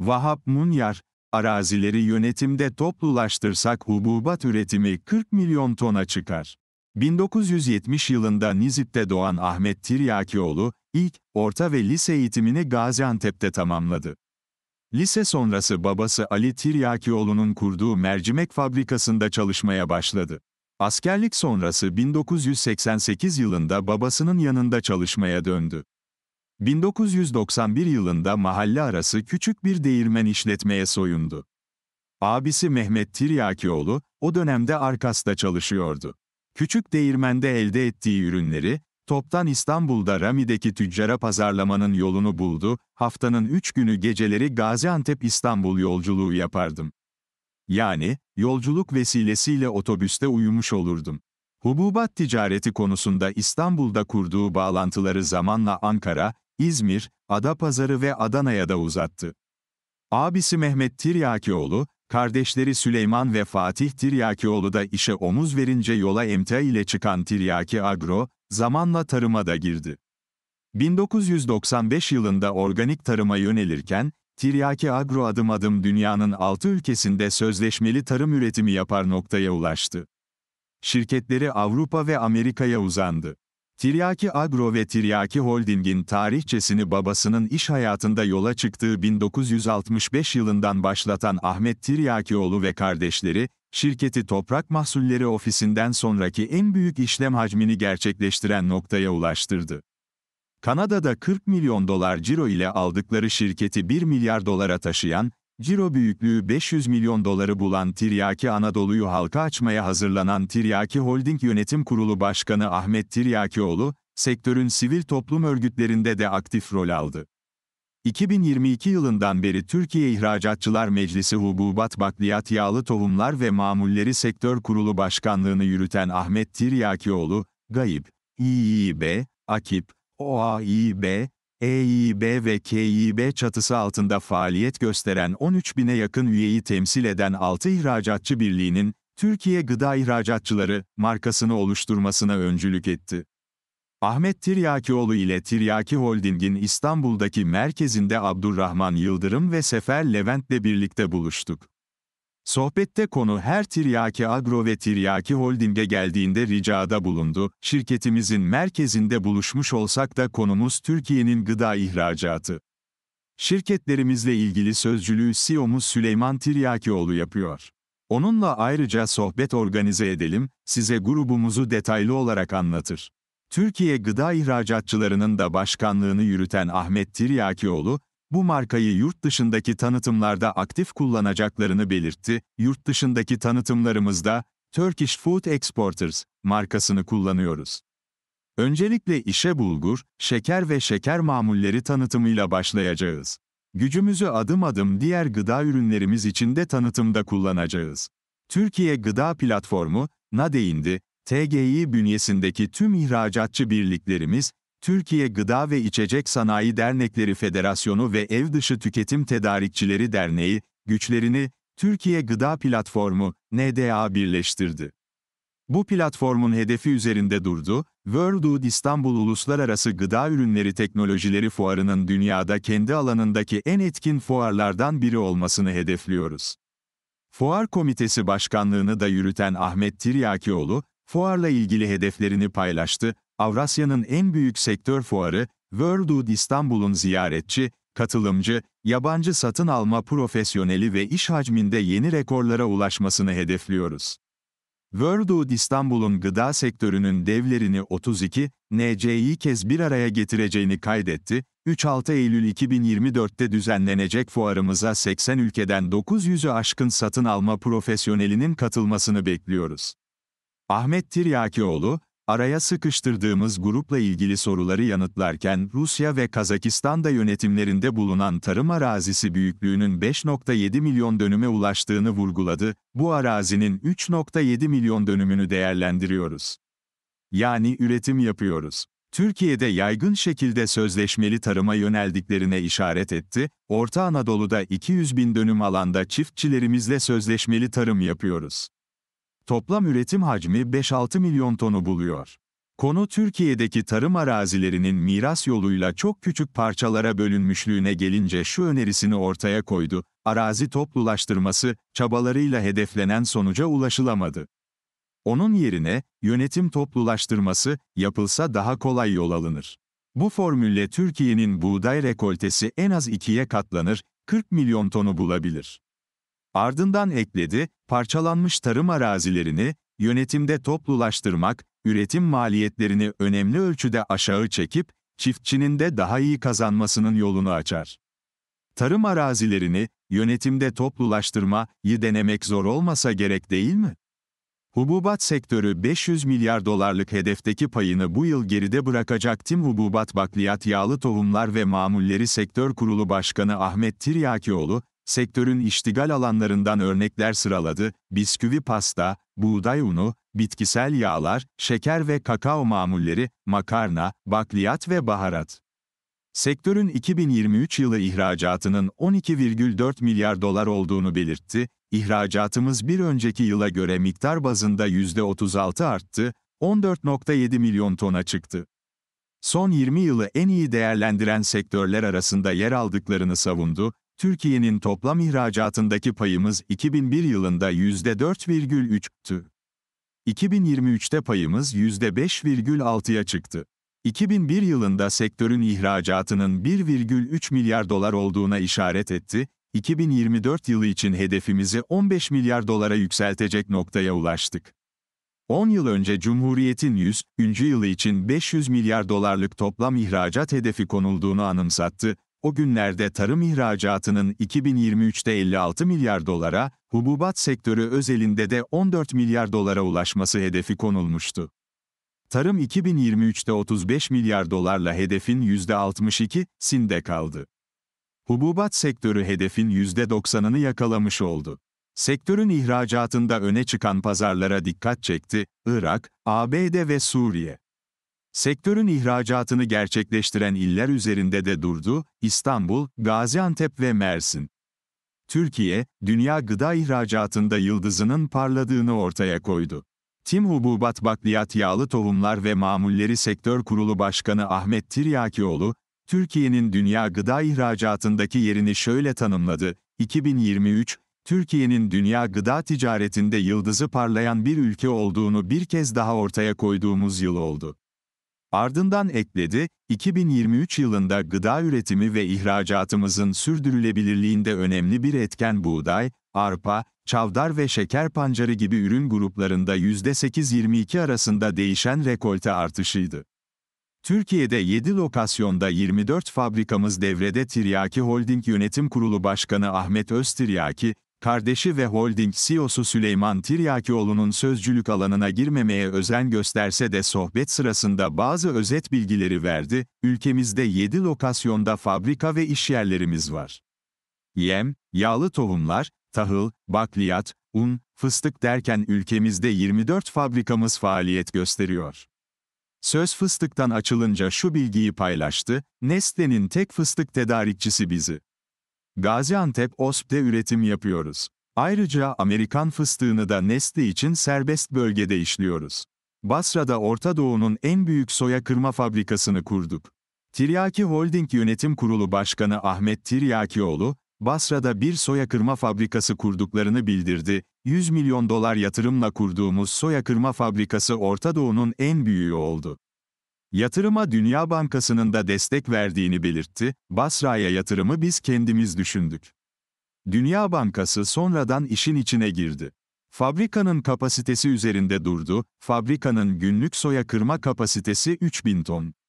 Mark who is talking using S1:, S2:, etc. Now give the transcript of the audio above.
S1: Vahap Munyar, arazileri yönetimde toplulaştırsak hububat üretimi 40 milyon tona çıkar. 1970 yılında Nizip'te doğan Ahmet Tiryakioğlu, ilk, orta ve lise eğitimini Gaziantep'te tamamladı. Lise sonrası babası Ali Tiryakioğlu'nun kurduğu mercimek fabrikasında çalışmaya başladı. Askerlik sonrası 1988 yılında babasının yanında çalışmaya döndü. 1991 yılında mahalle arası küçük bir değirmen işletmeye soyundu. Abisi Mehmet Tiryakioğlu, o dönemde Arkas'ta çalışıyordu. Küçük değirmende elde ettiği ürünleri, toptan İstanbul'da Rami'deki tüccara pazarlamanın yolunu buldu, haftanın üç günü geceleri Gaziantep-İstanbul yolculuğu yapardım. Yani, yolculuk vesilesiyle otobüste uyumuş olurdum. Hububat ticareti konusunda İstanbul'da kurduğu bağlantıları zamanla Ankara, İzmir, Adapazarı ve Adana'ya da uzattı. Abisi Mehmet Tiryakioğlu, kardeşleri Süleyman ve Fatih Tiryakioğlu da işe omuz verince yola emtia ile çıkan Tiryaki Agro, zamanla tarıma da girdi. 1995 yılında organik tarıma yönelirken, Tiryaki Agro adım adım dünyanın 6 ülkesinde sözleşmeli tarım üretimi yapar noktaya ulaştı. Şirketleri Avrupa ve Amerika'ya uzandı. Tiryaki Agro ve Tiryaki Holding'in tarihçesini babasının iş hayatında yola çıktığı 1965 yılından başlatan Ahmet Tiryakioğlu ve kardeşleri, şirketi Toprak Mahsulleri Ofisi'nden sonraki en büyük işlem hacmini gerçekleştiren noktaya ulaştırdı. Kanada'da 40 milyon dolar ciro ile aldıkları şirketi 1 milyar dolara taşıyan, Ciro büyüklüğü 500 milyon doları bulan Tiryaki Anadolu'yu halka açmaya hazırlanan Tiryaki Holding Yönetim Kurulu Başkanı Ahmet Tiryakioğlu, sektörün sivil toplum örgütlerinde de aktif rol aldı. 2022 yılından beri Türkiye İhracatçılar Meclisi Hububat Bakliyat Yağlı Tohumlar ve Mamulleri Sektör Kurulu Başkanlığını yürüten Ahmet Tiryakioğlu, GAİB, İİB, AKİP, OAİB, EİB ve KİB çatısı altında faaliyet gösteren 13 bine yakın üyeyi temsil eden 6 ihracatçı birliğinin, Türkiye Gıda İhracatçıları markasını oluşturmasına öncülük etti. Ahmet Tiryakioğlu ile Tiryaki Holding'in İstanbul'daki merkezinde Abdurrahman Yıldırım ve Sefer Levent'le birlikte buluştuk. Sohbette konu her Tiryaki Agro ve Tiryaki Holding'e geldiğinde ricada bulundu. Şirketimizin merkezinde buluşmuş olsak da konumuz Türkiye'nin gıda ihracatı. Şirketlerimizle ilgili sözcülüğü CEO'muz Süleyman Tiryakioğlu yapıyor. Onunla ayrıca sohbet organize edelim, size grubumuzu detaylı olarak anlatır. Türkiye Gıda İhracatçılarının da başkanlığını yürüten Ahmet Tiryakioğlu, bu markayı yurt dışındaki tanıtımlarda aktif kullanacaklarını belirtti. Yurt dışındaki tanıtımlarımızda Turkish Food Exporters markasını kullanıyoruz. Öncelikle işe bulgur, şeker ve şeker mamulleri tanıtımıyla başlayacağız. Gücümüzü adım adım diğer gıda ürünlerimiz için de tanıtımda kullanacağız. Türkiye Gıda Platformu, Nadeindi, TGI bünyesindeki tüm ihracatçı birliklerimiz, Türkiye Gıda ve İçecek Sanayi Dernekleri Federasyonu ve Ev Dışı Tüketim Tedarikçileri Derneği, güçlerini, Türkiye Gıda Platformu, NDA birleştirdi. Bu platformun hedefi üzerinde durdu, World Food İstanbul Uluslararası Gıda Ürünleri Teknolojileri Fuarı'nın dünyada kendi alanındaki en etkin fuarlardan biri olmasını hedefliyoruz. Fuar Komitesi Başkanlığını da yürüten Ahmet Tiryakioğlu, fuarla ilgili hedeflerini paylaştı, Avrasya'nın en büyük sektör fuarı, Worldwood İstanbul'un ziyaretçi, katılımcı, yabancı satın alma profesyoneli ve iş hacminde yeni rekorlara ulaşmasını hedefliyoruz. Worldwood İstanbul'un gıda sektörünün devlerini 32, NC'yi kez bir araya getireceğini kaydetti, 3-6 Eylül 2024'te düzenlenecek fuarımıza 80 ülkeden 900'ü aşkın satın alma profesyonelinin katılmasını bekliyoruz. Ahmet Tiryakioğlu, Araya sıkıştırdığımız grupla ilgili soruları yanıtlarken Rusya ve Kazakistan'da yönetimlerinde bulunan tarım arazisi büyüklüğünün 5.7 milyon dönüme ulaştığını vurguladı, bu arazinin 3.7 milyon dönümünü değerlendiriyoruz. Yani üretim yapıyoruz. Türkiye'de yaygın şekilde sözleşmeli tarıma yöneldiklerine işaret etti, Orta Anadolu'da 200 bin dönüm alanda çiftçilerimizle sözleşmeli tarım yapıyoruz. Toplam üretim hacmi 5-6 milyon tonu buluyor. Konu Türkiye'deki tarım arazilerinin miras yoluyla çok küçük parçalara bölünmüşlüğüne gelince şu önerisini ortaya koydu, arazi toplulaştırması, çabalarıyla hedeflenen sonuca ulaşılamadı. Onun yerine, yönetim toplulaştırması, yapılsa daha kolay yol alınır. Bu formülle Türkiye'nin buğday rekoltesi en az ikiye katlanır, 40 milyon tonu bulabilir. Ardından ekledi, parçalanmış tarım arazilerini, yönetimde toplulaştırmak, üretim maliyetlerini önemli ölçüde aşağı çekip, çiftçinin de daha iyi kazanmasının yolunu açar. Tarım arazilerini, yönetimde toplulaştırma, yi denemek zor olmasa gerek değil mi? Hububat sektörü 500 milyar dolarlık hedefteki payını bu yıl geride bırakacak Tim Hububat Bakliyat Yağlı Tohumlar ve Mamulleri Sektör Kurulu Başkanı Ahmet Tiryakioğlu, sektörün iştigal alanlarından örnekler sıraladı, bisküvi pasta, buğday unu, bitkisel yağlar, şeker ve kakao mamulleri, makarna, bakliyat ve baharat. Sektörün 2023 yılı ihracatının 12,4 milyar dolar olduğunu belirtti, İhracatımız bir önceki yıla göre miktar bazında %36 arttı, 14.7 milyon tona çıktı. Son 20 yılı en iyi değerlendiren sektörler arasında yer aldıklarını savundu, Türkiye'nin toplam ihracatındaki payımız 2001 yılında %4,3'tü. 2023'te payımız %5,6'ya çıktı. 2001 yılında sektörün ihracatının 1,3 milyar dolar olduğuna işaret etti, 2024 yılı için hedefimizi 15 milyar dolara yükseltecek noktaya ulaştık. 10 yıl önce Cumhuriyet'in 100. yılı için 500 milyar dolarlık toplam ihracat hedefi konulduğunu anımsattı, o günlerde tarım ihracatının 2023'te 56 milyar dolara, hububat sektörü özelinde de 14 milyar dolara ulaşması hedefi konulmuştu. Tarım 2023'te 35 milyar dolarla hedefin %62'sinde kaldı. Hububat sektörü hedefin %90'ını yakalamış oldu. Sektörün ihracatında öne çıkan pazarlara dikkat çekti, Irak, ABD ve Suriye. Sektörün ihracatını gerçekleştiren iller üzerinde de durdu, İstanbul, Gaziantep ve Mersin. Türkiye, dünya gıda ihracatında yıldızının parladığını ortaya koydu. Tim Hububat Bakliyat Yağlı Tohumlar ve Mamulleri Sektör Kurulu Başkanı Ahmet Tiryakioğlu, Türkiye'nin dünya gıda ihracatındaki yerini şöyle tanımladı, 2023, Türkiye'nin dünya gıda ticaretinde yıldızı parlayan bir ülke olduğunu bir kez daha ortaya koyduğumuz yıl oldu. Ardından ekledi, 2023 yılında gıda üretimi ve ihracatımızın sürdürülebilirliğinde önemli bir etken buğday, arpa, çavdar ve şeker pancarı gibi ürün gruplarında %8-22 arasında değişen rekolte artışıydı. Türkiye'de 7 lokasyonda 24 fabrikamız devrede Tiryaki Holding Yönetim Kurulu Başkanı Ahmet Öztiryaki, kardeşi ve holding CEO'su Süleyman Tiryakioğlu'nun sözcülük alanına girmemeye özen gösterse de sohbet sırasında bazı özet bilgileri verdi, ülkemizde 7 lokasyonda fabrika ve işyerlerimiz var. Yem, yağlı tohumlar, tahıl, bakliyat, un, fıstık derken ülkemizde 24 fabrikamız faaliyet gösteriyor. Söz fıstıktan açılınca şu bilgiyi paylaştı, Nestle'nin tek fıstık tedarikçisi bizi. Gaziantep OSP'de üretim yapıyoruz. Ayrıca Amerikan fıstığını da Nestle için serbest bölgede işliyoruz. Basra'da Orta Doğu'nun en büyük soya kırma fabrikasını kurduk. Tiryaki Holding Yönetim Kurulu Başkanı Ahmet Tiryakioğlu, Basra'da bir soya kırma fabrikası kurduklarını bildirdi. 100 milyon dolar yatırımla kurduğumuz soya kırma fabrikası Orta Doğu'nun en büyüğü oldu. Yatırıma Dünya Bankası'nın da destek verdiğini belirtti, Basra'ya yatırımı biz kendimiz düşündük. Dünya Bankası sonradan işin içine girdi. Fabrikanın kapasitesi üzerinde durdu, fabrikanın günlük soya kırma kapasitesi 3000 ton.